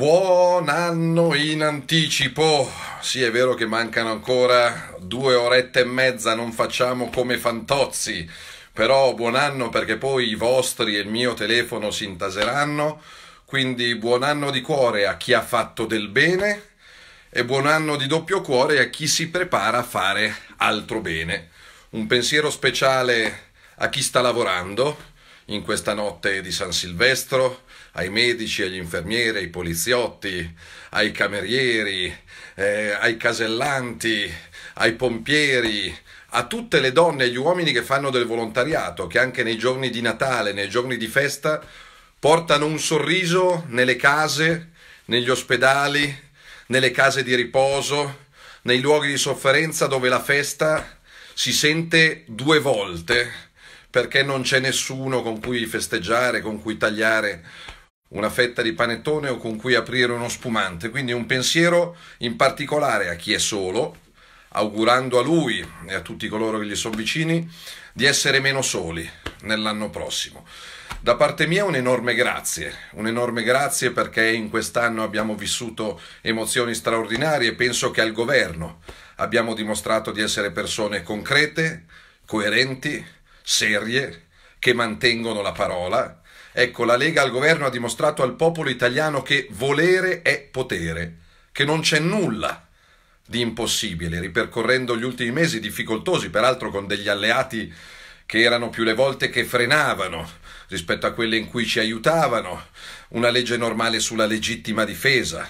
Buon anno in anticipo! Sì, è vero che mancano ancora due orette e mezza, non facciamo come fantozzi, però buon anno perché poi i vostri e il mio telefono si intaseranno, quindi buon anno di cuore a chi ha fatto del bene e buon anno di doppio cuore a chi si prepara a fare altro bene. Un pensiero speciale a chi sta lavorando in questa notte di San Silvestro, ai medici, agli infermieri, ai poliziotti, ai camerieri, eh, ai casellanti, ai pompieri, a tutte le donne e gli uomini che fanno del volontariato, che anche nei giorni di Natale, nei giorni di festa, portano un sorriso nelle case, negli ospedali, nelle case di riposo, nei luoghi di sofferenza dove la festa si sente due volte perché non c'è nessuno con cui festeggiare, con cui tagliare una fetta di panettone o con cui aprire uno spumante. Quindi un pensiero in particolare a chi è solo, augurando a lui e a tutti coloro che gli sono vicini di essere meno soli nell'anno prossimo. Da parte mia un enorme grazie, un enorme grazie perché in quest'anno abbiamo vissuto emozioni straordinarie e penso che al governo abbiamo dimostrato di essere persone concrete, coerenti, serie, che mantengono la parola Ecco, la Lega al governo ha dimostrato al popolo italiano che volere è potere, che non c'è nulla di impossibile, ripercorrendo gli ultimi mesi difficoltosi, peraltro con degli alleati che erano più le volte che frenavano rispetto a quelle in cui ci aiutavano, una legge normale sulla legittima difesa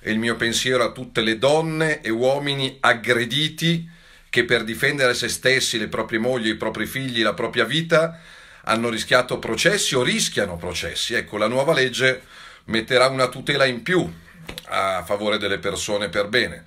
e il mio pensiero a tutte le donne e uomini aggrediti che per difendere se stessi, le proprie mogli, i propri figli, la propria vita, hanno rischiato processi o rischiano processi. Ecco, la nuova legge metterà una tutela in più a favore delle persone per bene.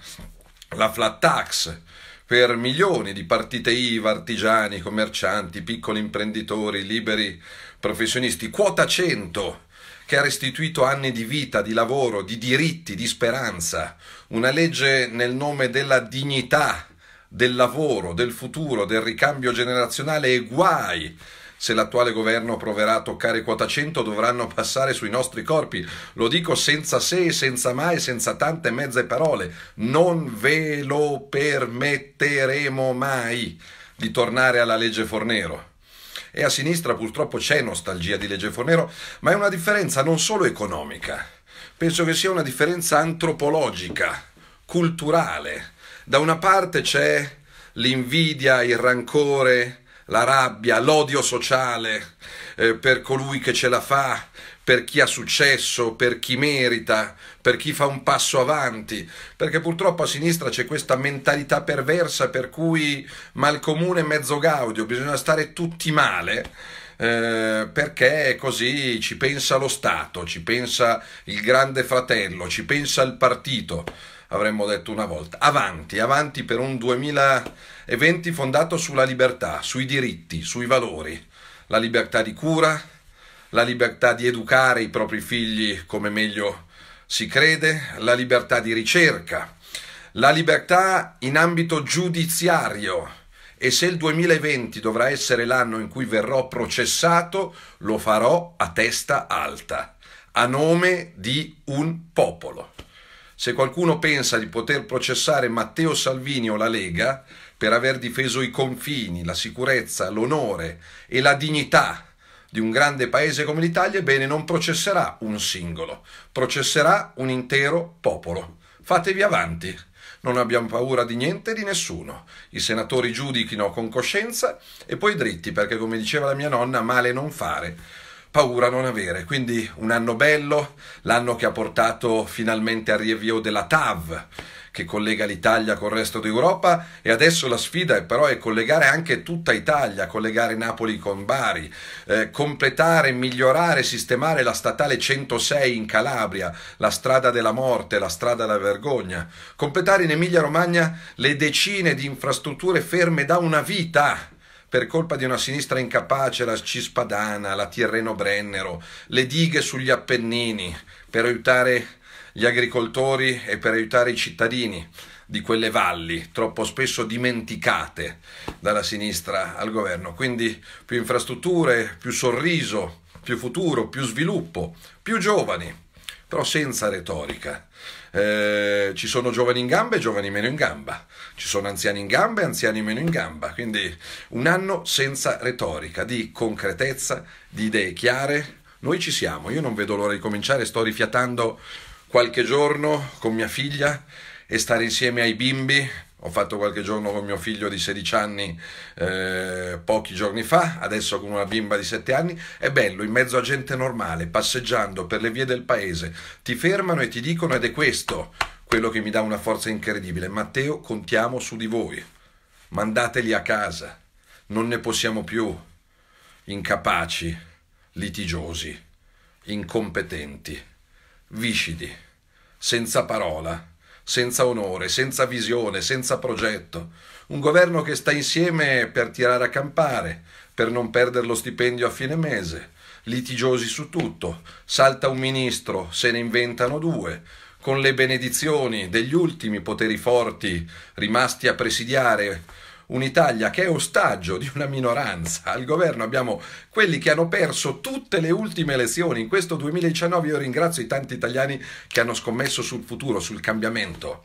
La flat tax per milioni di partite IVA, artigiani, commercianti, piccoli imprenditori, liberi professionisti. Quota 100 che ha restituito anni di vita, di lavoro, di diritti, di speranza. Una legge nel nome della dignità, del lavoro, del futuro, del ricambio generazionale e guai se l'attuale governo proverà a toccare quota 100 dovranno passare sui nostri corpi. Lo dico senza se e senza mai, senza tante mezze parole. Non ve lo permetteremo mai di tornare alla legge Fornero. E a sinistra purtroppo c'è nostalgia di legge Fornero, ma è una differenza non solo economica, penso che sia una differenza antropologica, culturale. Da una parte c'è l'invidia, il rancore, la rabbia, l'odio sociale eh, per colui che ce la fa, per chi ha successo, per chi merita, per chi fa un passo avanti, perché purtroppo a sinistra c'è questa mentalità perversa per cui mal comune mezzo gaudio, bisogna stare tutti male. Eh, perché così ci pensa lo Stato, ci pensa il grande fratello, ci pensa il partito avremmo detto una volta. Avanti, avanti per un 2020 fondato sulla libertà, sui diritti, sui valori, la libertà di cura, la libertà di educare i propri figli come meglio si crede, la libertà di ricerca, la libertà in ambito giudiziario. E se il 2020 dovrà essere l'anno in cui verrò processato, lo farò a testa alta, a nome di un popolo. Se qualcuno pensa di poter processare Matteo Salvini o la Lega per aver difeso i confini, la sicurezza, l'onore e la dignità di un grande paese come l'Italia, ebbene non processerà un singolo, processerà un intero popolo. Fatevi avanti. Non abbiamo paura di niente e di nessuno. I senatori giudichino con coscienza e poi dritti, perché come diceva la mia nonna, male non fare paura non avere. Quindi un anno bello, l'anno che ha portato finalmente al rievio della TAV che collega l'Italia col resto d'Europa e adesso la sfida è però è collegare anche tutta Italia, collegare Napoli con Bari, eh, completare, migliorare, sistemare la statale 106 in Calabria, la strada della morte, la strada della vergogna, completare in Emilia Romagna le decine di infrastrutture ferme da una vita per colpa di una sinistra incapace, la Cispadana, la Tirreno Brennero, le dighe sugli Appennini per aiutare gli agricoltori e per aiutare i cittadini di quelle valli troppo spesso dimenticate dalla sinistra al governo. Quindi più infrastrutture, più sorriso, più futuro, più sviluppo, più giovani, però senza retorica. Eh, ci sono giovani in gamba e giovani meno in gamba, ci sono anziani in gamba e anziani meno in gamba, quindi un anno senza retorica, di concretezza, di idee chiare. Noi ci siamo, io non vedo l'ora di cominciare, sto rifiatando qualche giorno con mia figlia e stare insieme ai bimbi ho fatto qualche giorno con mio figlio di 16 anni eh, pochi giorni fa, adesso con una bimba di 7 anni, è bello, in mezzo a gente normale, passeggiando per le vie del paese, ti fermano e ti dicono ed è questo quello che mi dà una forza incredibile, Matteo contiamo su di voi, mandateli a casa, non ne possiamo più, incapaci, litigiosi, incompetenti, viscidi, senza parola senza onore, senza visione, senza progetto. Un governo che sta insieme per tirare a campare, per non perdere lo stipendio a fine mese, litigiosi su tutto, salta un ministro, se ne inventano due, con le benedizioni degli ultimi poteri forti rimasti a presidiare un'Italia che è ostaggio di una minoranza. Al governo abbiamo quelli che hanno perso tutte le ultime elezioni. In questo 2019 io ringrazio i tanti italiani che hanno scommesso sul futuro, sul cambiamento,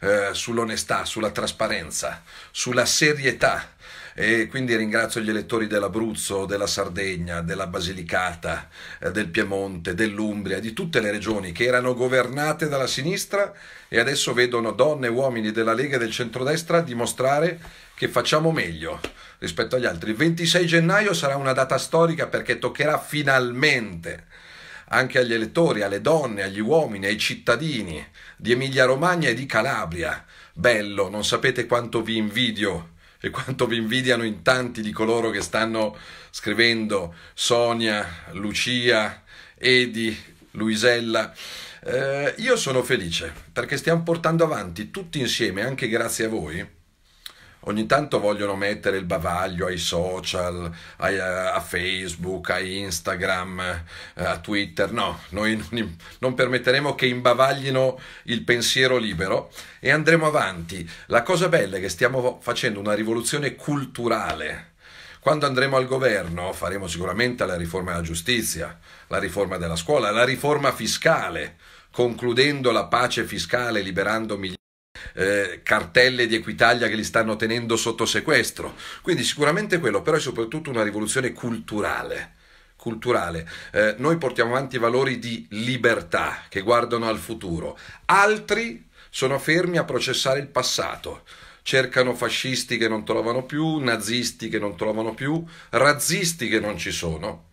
eh, sull'onestà, sulla trasparenza, sulla serietà. E quindi ringrazio gli elettori dell'Abruzzo, della Sardegna, della Basilicata, eh, del Piemonte, dell'Umbria, di tutte le regioni che erano governate dalla sinistra e adesso vedono donne e uomini della Lega e del centrodestra dimostrare che facciamo meglio rispetto agli altri. Il 26 gennaio sarà una data storica perché toccherà finalmente anche agli elettori, alle donne, agli uomini, ai cittadini di Emilia Romagna e di Calabria. Bello, non sapete quanto vi invidio e quanto vi invidiano in tanti di coloro che stanno scrivendo Sonia, Lucia, Edi, Luisella. Eh, io sono felice perché stiamo portando avanti tutti insieme, anche grazie a voi, ogni tanto vogliono mettere il bavaglio ai social, ai, eh, a Facebook, a Instagram, eh, a Twitter. No, noi non, permetteremo che imbavaglino il pensiero libero e andremo avanti. La cosa bella è che stiamo facendo una rivoluzione culturale. Quando andremo al governo faremo sicuramente la riforma della giustizia, la riforma della scuola, la riforma fiscale, concludendo la pace fiscale liberando migliaia. Eh, cartelle di Equitalia che li stanno tenendo sotto sequestro. Quindi sicuramente quello, però è soprattutto una rivoluzione culturale. culturale. Eh, noi portiamo avanti valori di libertà che guardano al futuro, altri sono fermi a processare il passato cercano fascisti che non trovano più, nazisti che non trovano più, razzisti che non ci sono.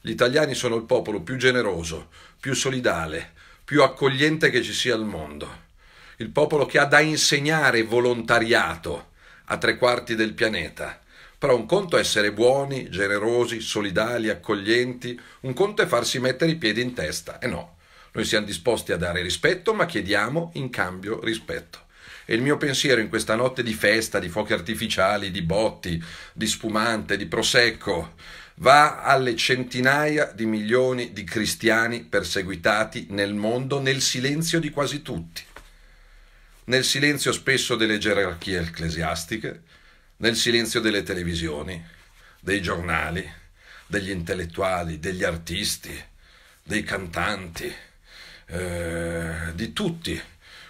Gli italiani sono il popolo più generoso, più solidale, più accogliente che ci sia al mondo il popolo che ha da insegnare volontariato a tre quarti del pianeta. Però un conto è essere buoni, generosi, solidali, accoglienti, un conto è farsi mettere i piedi in testa. E eh no, noi siamo disposti a dare rispetto, ma chiediamo in cambio rispetto. E il mio pensiero in questa notte di festa, di fuochi artificiali, di botti, di spumante, di prosecco, va alle centinaia di milioni di cristiani perseguitati nel mondo nel silenzio di quasi tutti nel silenzio spesso delle gerarchie ecclesiastiche, nel silenzio delle televisioni, dei giornali, degli intellettuali, degli artisti, dei cantanti, eh, di tutti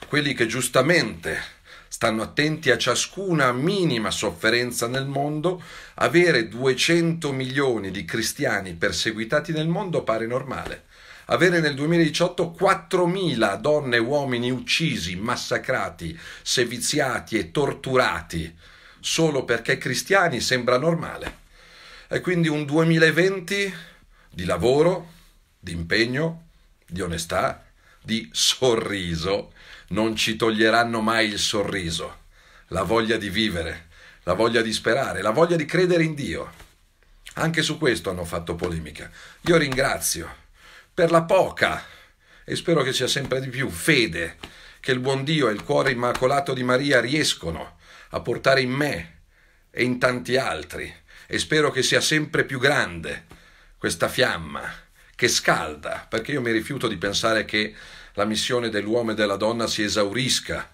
quelli che giustamente stanno attenti a ciascuna minima sofferenza nel mondo, avere 200 milioni di cristiani perseguitati nel mondo pare normale avere nel 2018 4.000 donne e uomini uccisi, massacrati, seviziati e torturati solo perché cristiani sembra normale. È quindi un 2020 di lavoro, di impegno, di onestà, di sorriso. Non ci toglieranno mai il sorriso, la voglia di vivere, la voglia di sperare, la voglia di credere in Dio. Anche su questo hanno fatto polemica. Io ringrazio per la poca, e spero che sia sempre di più, fede che il buon Dio e il cuore immacolato di Maria riescono a portare in me e in tanti altri, e spero che sia sempre più grande questa fiamma che scalda, perché io mi rifiuto di pensare che la missione dell'uomo e della donna si esaurisca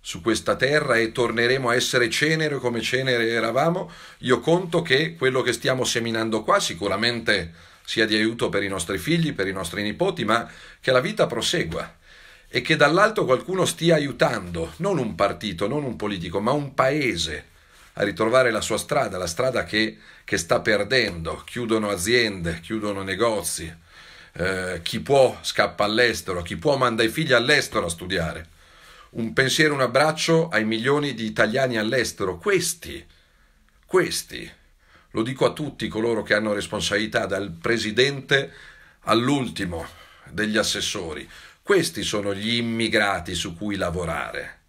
su questa terra e torneremo a essere cenere come cenere eravamo, io conto che quello che stiamo seminando qua sicuramente sia di aiuto per i nostri figli, per i nostri nipoti, ma che la vita prosegua e che dall'alto qualcuno stia aiutando, non un partito, non un politico, ma un paese a ritrovare la sua strada, la strada che, che sta perdendo. Chiudono aziende, chiudono negozi, eh, chi può scappa all'estero, chi può manda i figli all'estero a studiare. Un pensiero, un abbraccio ai milioni di italiani all'estero, questi, questi lo dico a tutti coloro che hanno responsabilità, dal presidente all'ultimo degli assessori. Questi sono gli immigrati su cui lavorare.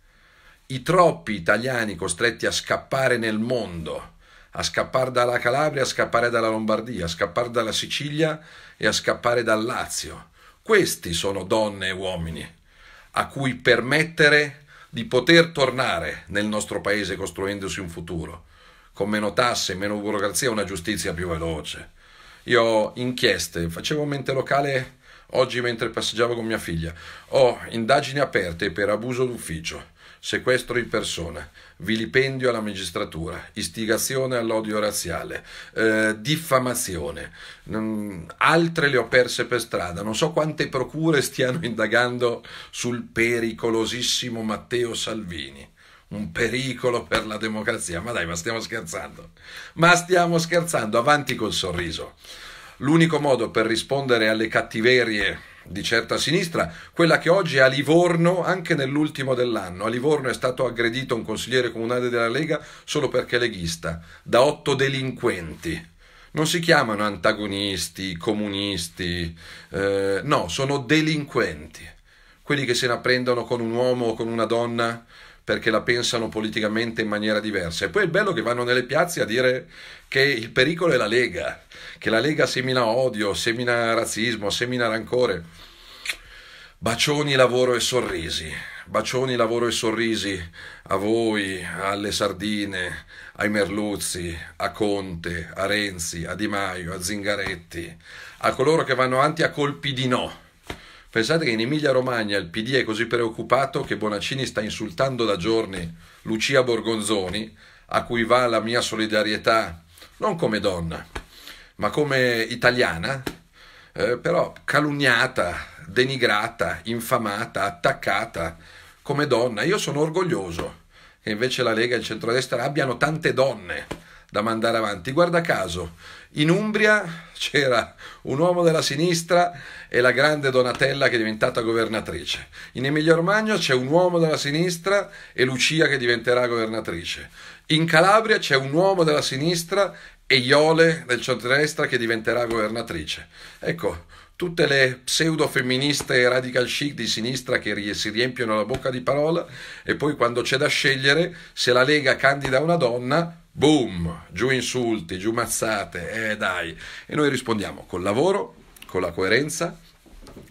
I troppi italiani costretti a scappare nel mondo, a scappare dalla Calabria, a scappare dalla Lombardia, a scappare dalla Sicilia e a scappare dal Lazio. Questi sono donne e uomini a cui permettere di poter tornare nel nostro paese costruendosi un futuro con meno tasse, meno burocrazia, una giustizia più veloce. Io inchieste, facevo mente locale oggi mentre passeggiavo con mia figlia, ho indagini aperte per abuso d'ufficio, sequestro in persona, vilipendio alla magistratura, istigazione all'odio razziale, eh, diffamazione, mh, mm, altre le ho perse per strada, non so quante procure stiano indagando sul pericolosissimo Matteo Salvini un pericolo per la democrazia. Ma dai, ma stiamo scherzando. Ma stiamo scherzando, avanti col sorriso. L'unico modo per rispondere alle cattiverie di certa sinistra, quella che oggi a Livorno, anche nell'ultimo dell'anno, a Livorno è stato aggredito un consigliere comunale della Lega solo perché leghista, da otto delinquenti. Non si chiamano antagonisti, comunisti, eh, no, sono delinquenti quelli che se ne apprendono con un uomo o con una donna perché la pensano politicamente in maniera diversa. E poi è bello che vanno nelle piazze a dire che il pericolo è la Lega, che la Lega semina odio, semina razzismo, semina rancore. Bacioni, lavoro e sorrisi. Bacioni, lavoro e sorrisi a voi, alle sardine, ai merluzzi, a Conte, a Renzi, a Di Maio, a Zingaretti, a coloro che vanno avanti a colpi di no Pensate che in Emilia-Romagna il PD è così preoccupato che Bonaccini sta insultando da giorni Lucia Borgonzoni, a cui va la mia solidarietà non come donna, ma come italiana, eh, però calunniata, denigrata, infamata, attaccata come donna. Io sono orgoglioso che invece la Lega e il centrodestra abbiano tante donne da mandare avanti. Guarda caso, in Umbria c'era un uomo della sinistra e la grande Donatella che è diventata governatrice. In Emilia Romagna c'è un uomo della sinistra e Lucia che diventerà governatrice. In Calabria c'è un uomo della sinistra e Iole del centro-destra che diventerà governatrice. Ecco, tutte le pseudo femministe radical chic di sinistra che si riempiono la bocca di parola e poi quando c'è da scegliere se la Lega candida una donna boom, giù insulti, giù mazzate, eh dai. E noi rispondiamo col lavoro, con la coerenza,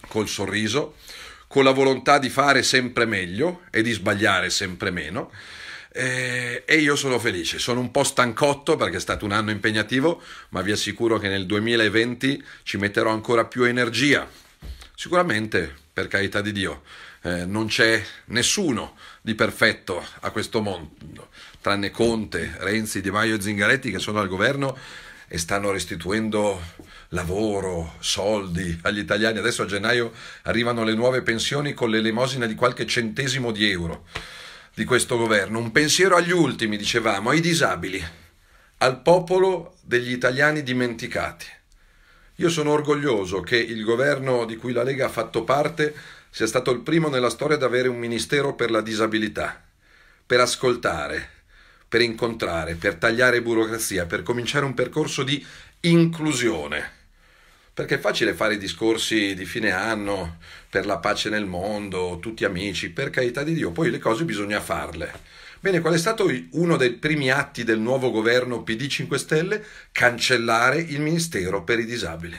col sorriso, con la volontà di fare sempre meglio e di sbagliare sempre meno. Eh, e io sono felice, sono un po' stancotto perché è stato un anno impegnativo, ma vi assicuro che nel 2020 ci metterò ancora più energia Sicuramente, per carità di Dio, eh, non c'è nessuno di perfetto a questo mondo, tranne Conte, Renzi, Di Maio e Zingaretti che sono al governo e stanno restituendo lavoro, soldi agli italiani. Adesso a gennaio arrivano le nuove pensioni con l'elemosina di qualche centesimo di euro di questo governo. Un pensiero agli ultimi, dicevamo, ai disabili, al popolo degli italiani dimenticati. Io sono orgoglioso che il governo di cui la Lega ha fatto parte sia stato il primo nella storia ad avere un ministero per la disabilità, per ascoltare, per incontrare, per tagliare burocrazia, per cominciare un percorso di inclusione. Perché è facile fare discorsi di fine anno per la pace nel mondo, tutti amici, per carità di Dio, poi le cose bisogna farle. Bene, qual è stato uno dei primi atti del nuovo governo PD 5 Stelle? Cancellare il Ministero per i disabili.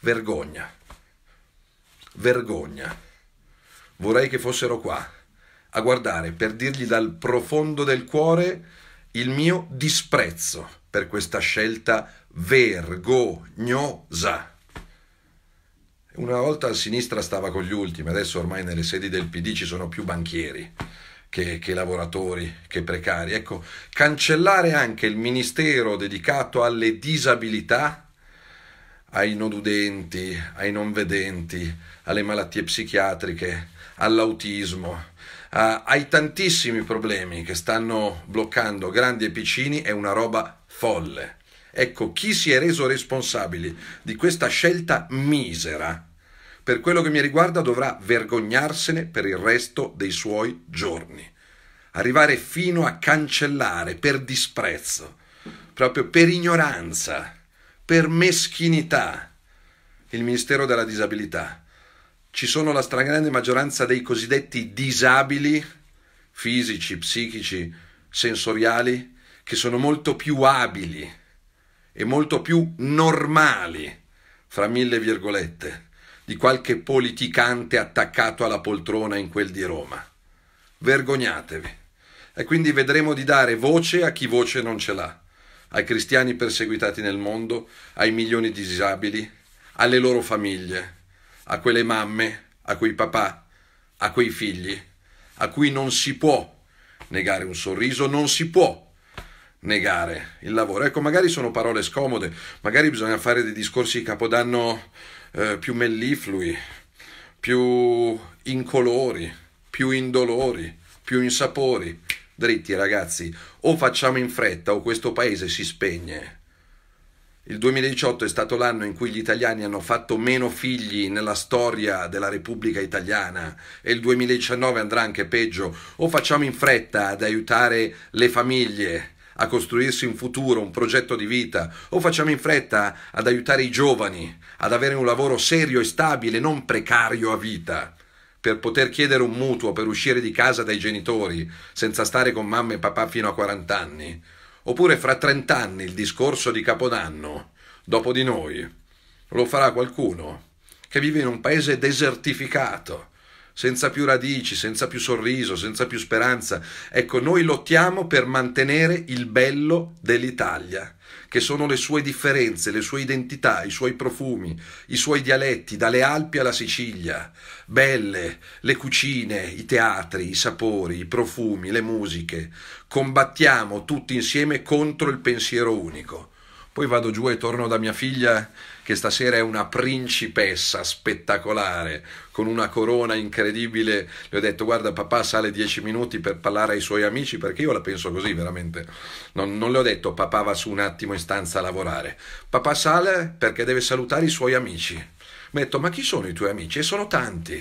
Vergogna. Vergogna. Vorrei che fossero qua a guardare per dirgli dal profondo del cuore il mio disprezzo per questa scelta vergognosa. Una volta a sinistra stava con gli ultimi, adesso ormai nelle sedi del PD ci sono più banchieri che, che lavoratori, che precari. Ecco, cancellare anche il ministero dedicato alle disabilità, ai non udenti, ai non vedenti, alle malattie psichiatriche, all'autismo, Uh, ai tantissimi problemi che stanno bloccando grandi e piccini è una roba folle. Ecco, chi si è reso responsabile di questa scelta misera per quello che mi riguarda dovrà vergognarsene per il resto dei suoi giorni, arrivare fino a cancellare per disprezzo, proprio per ignoranza, per meschinità, il Ministero della Disabilità. Ci sono la stragrande maggioranza dei cosiddetti disabili, fisici, psichici, sensoriali, che sono molto più abili e molto più normali, fra mille virgolette di qualche politicante attaccato alla poltrona in quel di Roma. Vergognatevi. E quindi vedremo di dare voce a chi voce non ce l'ha, ai cristiani perseguitati nel mondo, ai milioni di disabili, alle loro famiglie, a quelle mamme, a quei papà, a quei figli, a cui non si può negare un sorriso, non si può negare il lavoro. Ecco, magari sono parole scomode, magari bisogna fare dei discorsi di capodanno eh, più melliflui, più incolori, più indolori, più insapori. Dritti ragazzi, o facciamo in fretta o questo paese si spegne. Il 2018 è stato l'anno in cui gli italiani hanno fatto meno figli nella storia della Repubblica Italiana e il 2019 andrà anche peggio. O facciamo in fretta ad aiutare le famiglie a costruirsi un futuro, un progetto di vita, o facciamo in fretta ad aiutare i giovani ad avere un lavoro serio e stabile, non precario a vita, per poter chiedere un mutuo, per uscire di casa dai genitori, senza stare con mamma e papà fino a 40 anni, oppure fra 30 anni il discorso di Capodanno, dopo di noi, lo farà qualcuno che vive in un paese desertificato, senza più radici, senza più sorriso, senza più speranza. Ecco, noi lottiamo per mantenere il bello dell'Italia, che sono le sue differenze, le sue identità, i suoi profumi, i suoi dialetti, dalle Alpi alla Sicilia, belle, le cucine, i teatri, i sapori, i profumi, le musiche. Combattiamo tutti insieme contro il pensiero unico. Poi vado giù e torno da mia figlia che stasera è una principessa spettacolare, con una corona incredibile. Le ho detto, guarda papà sale dieci minuti per parlare ai suoi amici, perché io la penso così veramente. Non, non le ho detto papà va su un attimo in stanza a lavorare. Papà sale perché deve salutare i suoi amici. Mi ha detto, ma chi sono i tuoi amici? E sono tanti.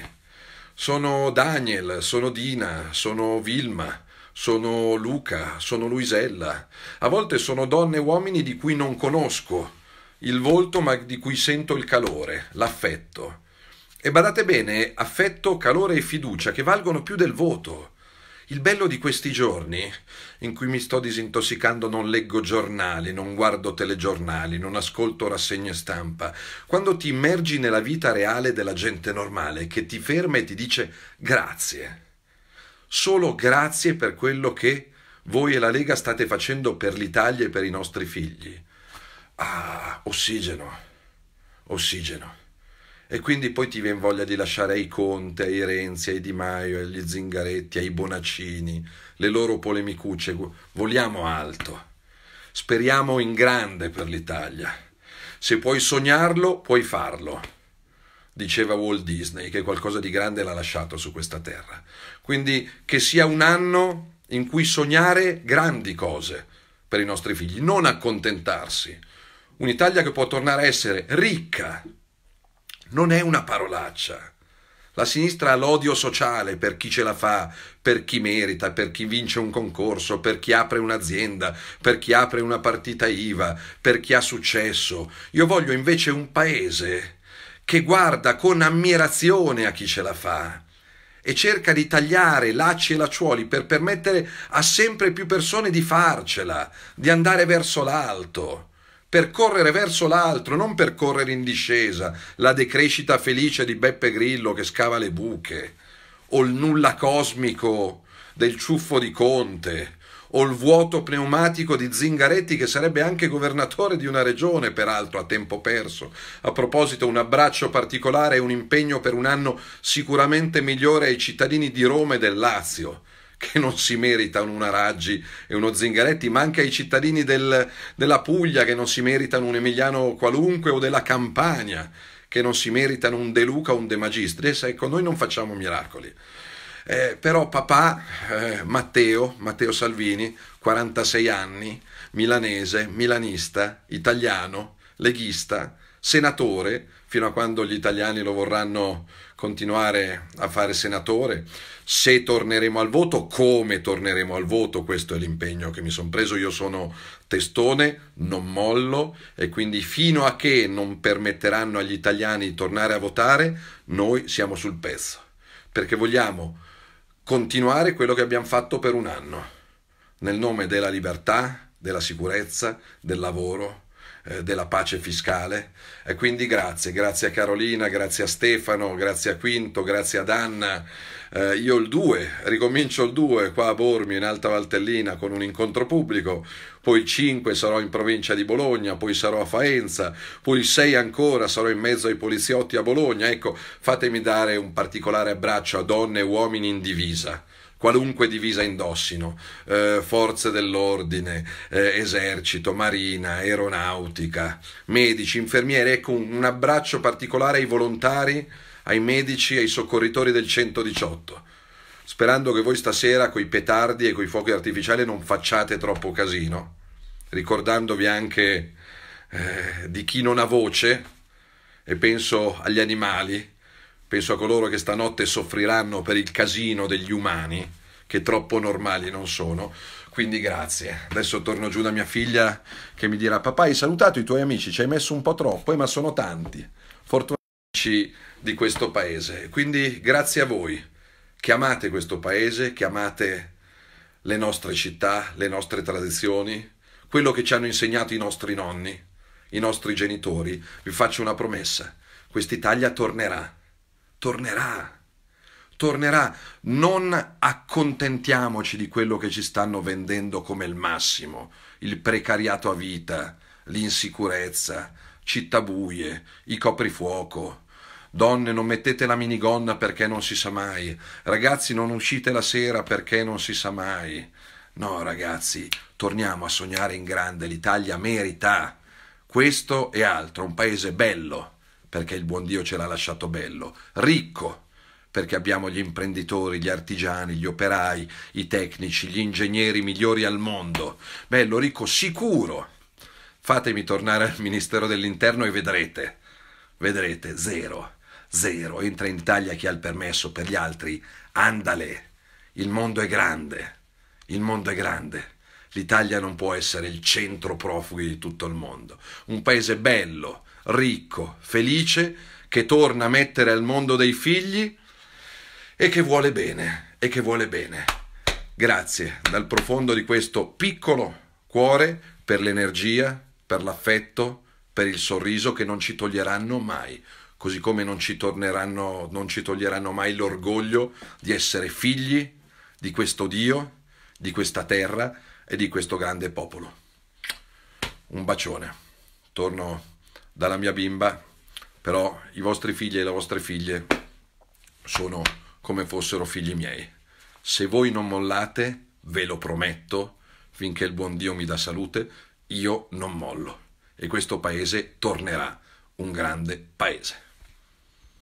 Sono Daniel, sono Dina, sono Vilma sono Luca, sono Luisella, a volte sono donne e uomini di cui non conosco, il volto ma di cui sento il calore, l'affetto. E badate bene, affetto, calore e fiducia che valgono più del voto. Il bello di questi giorni, in cui mi sto disintossicando, non leggo giornali, non guardo telegiornali, non ascolto rassegne stampa, quando ti immergi nella vita reale della gente normale che ti ferma e ti dice grazie. Solo grazie per quello che voi e la Lega state facendo per l'Italia e per i nostri figli. Ah, ossigeno, ossigeno. E quindi poi ti viene voglia di lasciare ai Conte, ai Renzi, ai Di Maio, agli Zingaretti, ai Bonaccini, le loro polemicucce. Vogliamo alto. Speriamo in grande per l'Italia. Se puoi sognarlo, puoi farlo. Diceva Walt Disney che qualcosa di grande l'ha lasciato su questa terra. Quindi che sia un anno in cui sognare grandi cose per i nostri figli, non accontentarsi Un'Italia che può tornare a essere ricca. Non è una parolaccia. La sinistra ha l'odio sociale per chi ce la fa, per chi merita, per chi vince un concorso, per chi apre un'azienda, per chi apre una partita IVA, per chi ha successo. Io voglio invece un paese che guarda con ammirazione a chi ce la fa e cerca di tagliare lacci e lacciuoli per permettere a sempre più persone di farcela, di andare verso l'alto per correre verso l'altro, non per correre in discesa, la decrescita felice di Beppe Grillo che scava le buche, o il nulla cosmico del ciuffo di Conte, o il vuoto pneumatico di Zingaretti che sarebbe anche governatore di una regione, peraltro a tempo perso. A proposito, un abbraccio particolare e un impegno per un anno sicuramente migliore ai cittadini di Roma e del Lazio che non si meritano una Raggi e uno Zingaretti, ma anche ai cittadini del, della Puglia che non si meritano un Emiliano qualunque o della Campania che non si meritano un De Luca o un De Magistris. Ecco, noi non facciamo miracoli. Eh, però papà eh, Matteo, Matteo Salvini, 46 anni, milanese, milanista, italiano, leghista, senatore, fino a quando gli italiani lo vorranno continuare a fare senatore. Se torneremo al voto, come torneremo al voto, questo è l'impegno che mi sono preso. Io sono testone, non mollo e quindi fino a che non permetteranno agli italiani di tornare a votare, noi siamo sul pezzo, perché vogliamo continuare quello che abbiamo fatto per un anno, nel nome della libertà, della sicurezza, del lavoro eh, della pace fiscale. E quindi grazie, grazie a Carolina, grazie a Stefano, grazie a Quinto, grazie ad Anna. Eh, io il 2, ricomincio il 2 qua a Bormio in Alta Valtellina con un incontro pubblico, poi il 5 sarò in provincia di Bologna, poi sarò a Faenza, poi il 6 ancora sarò in mezzo ai poliziotti a Bologna. Ecco, fatemi dare un particolare abbraccio a donne e uomini in divisa qualunque divisa indossino, eh, forze dell'ordine, eh, esercito, marina, aeronautica, medici, infermieri, ecco un abbraccio particolare ai volontari, ai medici, e ai soccorritori del 118 sperando che voi stasera coi petardi e coi fuochi artificiali non facciate troppo casino, ricordandovi anche eh, di chi non ha voce e penso agli animali Penso a coloro che stanotte soffriranno per il casino degli umani, che troppo normali non sono. Quindi grazie. Adesso torno giù da mia figlia che mi dirà: Papà, hai salutato i tuoi amici, ci hai messo un po' troppo, eh, ma sono tanti. Fortunati di questo paese. Quindi grazie a voi Chiamate questo paese, chiamate le nostre città, le nostre tradizioni, quello che ci hanno insegnato i nostri nonni, i nostri genitori. Vi faccio una promessa, quest'Italia tornerà tornerà, tornerà. Non accontentiamoci di quello che ci stanno vendendo come il massimo, il precariato a vita, l'insicurezza, città buie, i coprifuoco. Donne, non mettete la minigonna perché non si sa mai. Ragazzi, non uscite la sera perché non si sa mai. No, ragazzi, torniamo a sognare in grande. L'Italia merita questo e altro, un paese bello perché il buon Dio ce l'ha lasciato bello, ricco perché abbiamo gli imprenditori, gli artigiani, gli operai, i tecnici, gli ingegneri migliori al mondo. Bello, ricco, sicuro. Fatemi tornare al Ministero dell'Interno e vedrete. Vedrete, zero, zero. Entra in Italia chi ha il permesso per gli altri. Andale. Il mondo è grande. Il mondo è grande. L'Italia non può essere il centro profughi di tutto il mondo. Un paese bello, ricco, felice, che torna a mettere al mondo dei figli e che vuole bene, e che vuole bene. Grazie dal profondo di questo piccolo cuore per l'energia, per l'affetto, per il sorriso che non ci toglieranno mai, così come non ci, torneranno, non ci toglieranno mai l'orgoglio di essere figli di questo Dio, di questa terra e di questo grande popolo. Un bacione. Torno dalla mia bimba, però i vostri figli e le vostre figlie sono come fossero figli miei. Se voi non mollate, ve lo prometto, finché il buon Dio mi dà salute, io non mollo e questo paese tornerà un grande paese.